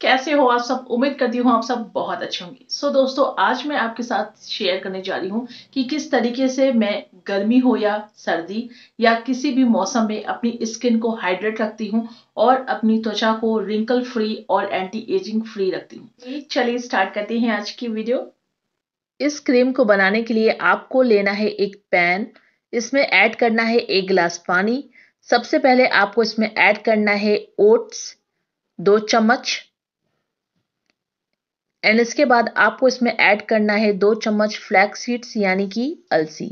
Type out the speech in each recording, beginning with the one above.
कैसे हो आप सब उम्मीद करती हूँ आप सब बहुत अच्छे होंगे सो so, दोस्तों आज मैं आपके साथ शेयर करने जा रही हूँ कि किस तरीके से मैं गर्मी हो या सर्दी या किसी भी मौसम में अपनी स्किन को हाइड्रेट रखती हूँ और अपनी त्वचा को रिंकल फ्री और एंटी एजिंग फ्री रखती हूँ चलिए स्टार्ट करते हैं आज की वीडियो इस क्रीम को बनाने के लिए आपको लेना है एक पैन इसमें ऐड करना है एक गिलास पानी सबसे पहले आपको इसमें ऐड करना है ओट्स दो चम्मच एंड इसके बाद आपको इसमें ऐड करना है दो चम्मच फ्लैक्स सीड्स यानी कि अलसी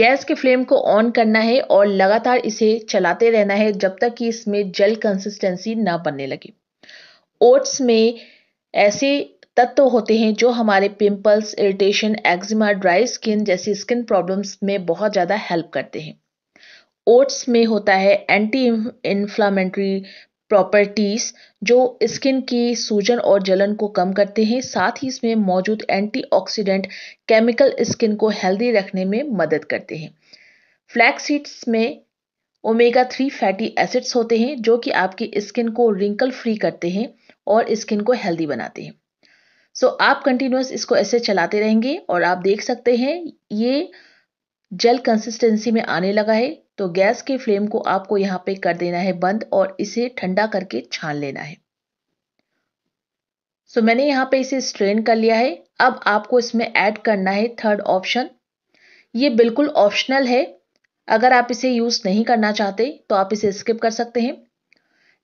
गैस के फ्लेम को ऑन करना है और लगातार इसे चलाते रहना है जब तक कि इसमें जल कंसिस्टेंसी ना बनने लगे ओट्स में ऐसे तत्व होते हैं जो हमारे pimples irritation eczema dry skin जैसी स्किन प्रॉब्लम्स में बहुत ज़्यादा हेल्प करते हैं ओट्स में होता है एंटी इन्फ्लामेंट्री प्रॉपर्टीज़ जो स्किन की सूजन और जलन को कम करते हैं साथ ही इसमें मौजूद एंटीऑक्सीडेंट केमिकल स्किन को हेल्दी रखने में मदद करते हैं फ्लैक्स सीड्स में ओमेगा थ्री फैटी एसिड्स होते हैं जो कि आपकी स्किन को रिंकल फ्री करते हैं और स्किन को हेल्दी बनाते हैं सो so, आप कंटिन्यूस इसको ऐसे चलाते रहेंगे और आप देख सकते हैं ये जल कंसिस्टेंसी में आने लगा है तो गैस के फ्लेम को आपको यहाँ पे कर देना है बंद और इसे ठंडा करके छान लेना है सो so, मैंने यहाँ पे इसे स्ट्रेन कर लिया है अब आपको इसमें ऐड करना है थर्ड ऑप्शन ये बिल्कुल ऑप्शनल है अगर आप इसे यूज़ नहीं करना चाहते तो आप इसे स्किप कर सकते हैं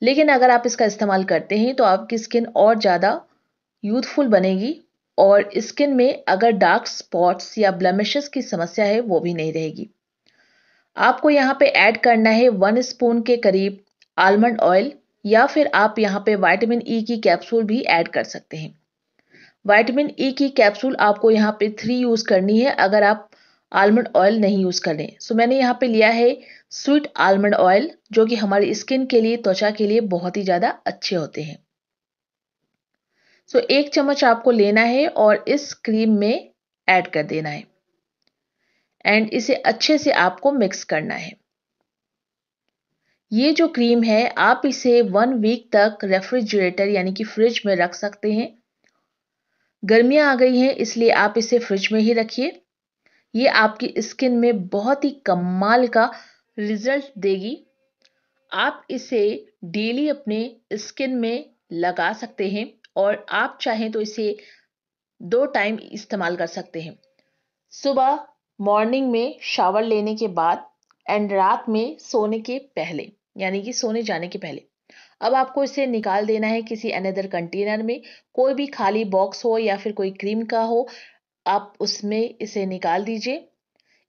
लेकिन अगर आप इसका इस्तेमाल करते हैं तो आपकी स्किन और ज़्यादा यूथफुल बनेगी और स्किन में अगर डार्क स्पॉट्स या ब्लमिशेस की समस्या है वो भी नहीं रहेगी आपको यहाँ पे ऐड करना है वन स्पून के करीब आलमंड ऑयल या फिर आप यहाँ पे वाइटामिन ई e की कैप्सूल भी ऐड कर सकते हैं वाइटामिन ई e की कैप्सूल आपको यहाँ पे थ्री यूज़ करनी है अगर आप आलमंड ऑयल नहीं यूज़ कर लें सो मैंने यहाँ पे लिया है स्वीट आलमंड ऑयल जो कि हमारी स्किन के लिए त्वचा के लिए बहुत ही ज़्यादा अच्छे होते हैं सो एक चम्मच आपको लेना है और इस क्रीम में ऐड कर देना है एंड इसे अच्छे से आपको मिक्स करना है ये जो क्रीम है आप इसे वन वीक तक रेफ्रिजरेटर यानी कि फ्रिज में रख सकते हैं गर्मियाँ आ गई हैं इसलिए आप इसे फ्रिज में ही रखिए ये आपकी स्किन में बहुत ही कमाल का रिजल्ट देगी आप इसे डेली अपने स्किन में लगा सकते हैं और आप चाहें तो इसे दो टाइम इस्तेमाल कर सकते हैं सुबह मॉर्निंग में शावर लेने के बाद एंड रात में सोने के पहले यानी कि सोने जाने के पहले अब आपको इसे निकाल देना है किसी अनदर कंटेनर में कोई भी खाली बॉक्स हो या फिर कोई क्रीम का हो आप उसमें इसे निकाल दीजिए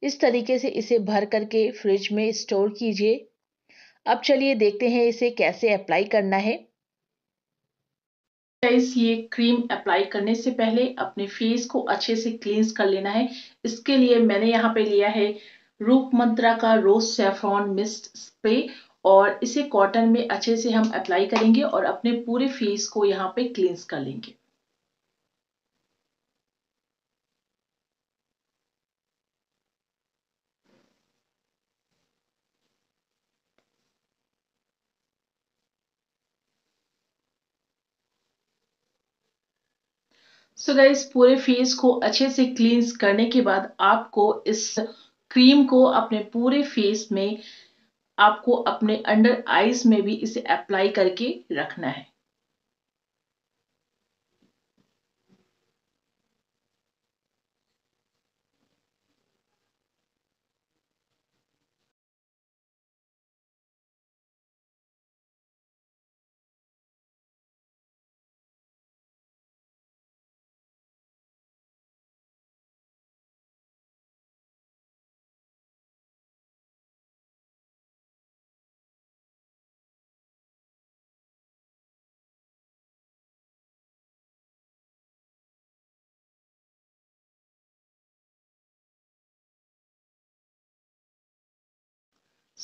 इस तरीके से इसे भर करके फ्रिज में स्टोर कीजिए अब चलिए देखते हैं इसे कैसे अप्लाई करना है गाइस ये क्रीम अप्लाई करने से पहले अपने फेस को अच्छे से क्लींस कर लेना है इसके लिए मैंने यहाँ पे लिया है रूप मंत्रा का रोज सेफ्रॉन मिस्ट स्प्रे और इसे कॉटन में अच्छे से हम अप्लाई करेंगे और अपने पूरे फेस को यहाँ पे क्लींस कर लेंगे सो so इस पूरे फेस को अच्छे से क्लींस करने के बाद आपको इस क्रीम को अपने पूरे फेस में आपको अपने अंडर आईज में भी इसे अप्लाई करके रखना है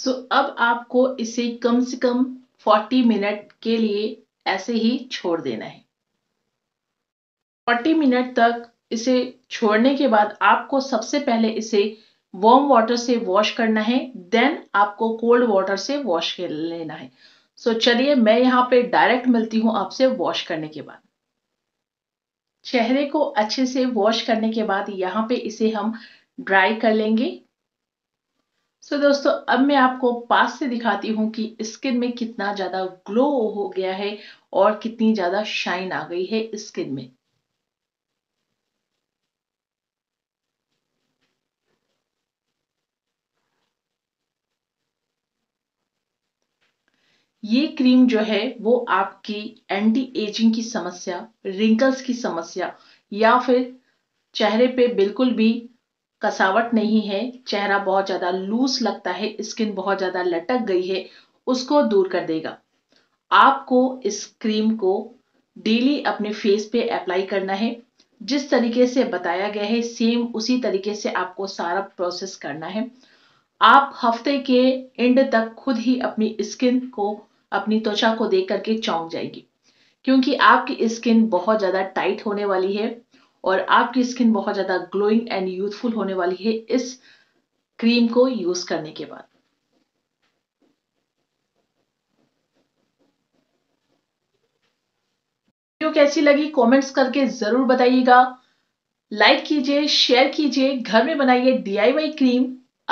सो so, अब आपको इसे कम से कम 40 मिनट के लिए ऐसे ही छोड़ देना है 40 मिनट तक इसे छोड़ने के बाद आपको सबसे पहले इसे वार्म वाटर से वॉश करना है देन आपको कोल्ड वाटर से वॉश कर लेना है सो so, चलिए मैं यहाँ पे डायरेक्ट मिलती हूँ आपसे वॉश करने के बाद चेहरे को अच्छे से वॉश करने के बाद यहाँ पे इसे हम ड्राई कर लेंगे सो so, दोस्तों अब मैं आपको पास से दिखाती हूँ कि स्किन में कितना ज़्यादा ग्लो हो गया है और कितनी ज़्यादा शाइन आ गई है स्किन में ये क्रीम जो है वो आपकी एंटी एजिंग की समस्या रिंकल्स की समस्या या फिर चेहरे पे बिल्कुल भी कसावट नहीं है चेहरा बहुत ज़्यादा लूज लगता है स्किन बहुत ज़्यादा लटक गई है उसको दूर कर देगा आपको इस क्रीम को डेली अपने फेस पे अप्लाई करना है जिस तरीके से बताया गया है सेम उसी तरीके से आपको सारा प्रोसेस करना है आप हफ्ते के एंड तक खुद ही अपनी स्किन को अपनी त्वचा को देख करके चौंक जाएगी क्योंकि आपकी स्किन बहुत ज़्यादा टाइट होने वाली है और आपकी स्किन बहुत ज़्यादा ग्लोइंग एंड यूथफुल होने वाली है इस क्रीम को यूज करने के बाद वीडियो कैसी लगी कमेंट्स करके जरूर बताइएगा लाइक कीजिए शेयर कीजिए घर में बनाइए डीआईवाई क्रीम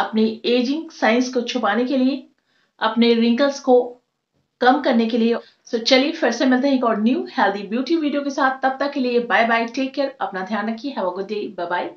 अपनी एजिंग साइंस को छुपाने के लिए अपने रिंकल्स को कम करने के लिए सो so, चलिए फिर से मिलते हैं एक और न्यू हेल्दी ब्यूटी वीडियो के साथ तब तक के लिए बाय बाय टेक केयर अपना ध्यान रखिए have a good day bye bye